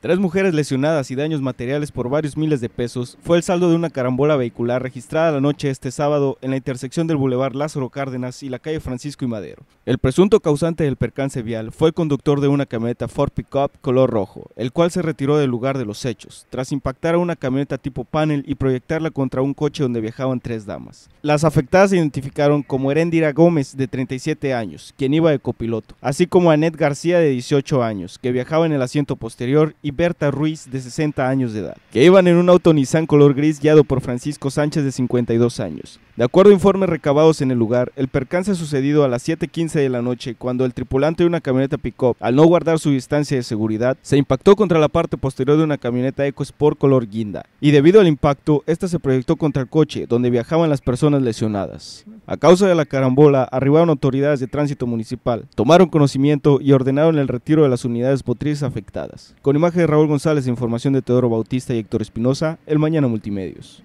Tres mujeres lesionadas y daños materiales por varios miles de pesos fue el saldo de una carambola vehicular registrada la noche este sábado en la intersección del Boulevard Lázaro Cárdenas y la calle Francisco y Madero. El presunto causante del percance vial fue el conductor de una camioneta Ford Pickup color rojo, el cual se retiró del lugar de los hechos, tras impactar a una camioneta tipo panel y proyectarla contra un coche donde viajaban tres damas. Las afectadas se identificaron como Eréndira Gómez, de 37 años, quien iba de copiloto, así como Annette García, de 18 años, que viajaba en el asiento posterior y Berta Ruiz, de 60 años de edad, que iban en un auto Nissan color gris guiado por Francisco Sánchez, de 52 años. De acuerdo a informes recabados en el lugar, el percance ha sucedido a las 7.15 de la noche cuando el tripulante de una camioneta pick al no guardar su distancia de seguridad, se impactó contra la parte posterior de una camioneta EcoSport color guinda. Y debido al impacto, esta se proyectó contra el coche donde viajaban las personas lesionadas. A causa de la carambola, arribaron autoridades de tránsito municipal, tomaron conocimiento y ordenaron el retiro de las unidades motrices afectadas. Con imagen de Raúl González, e información de Teodoro Bautista y Héctor Espinosa, El Mañana Multimedios.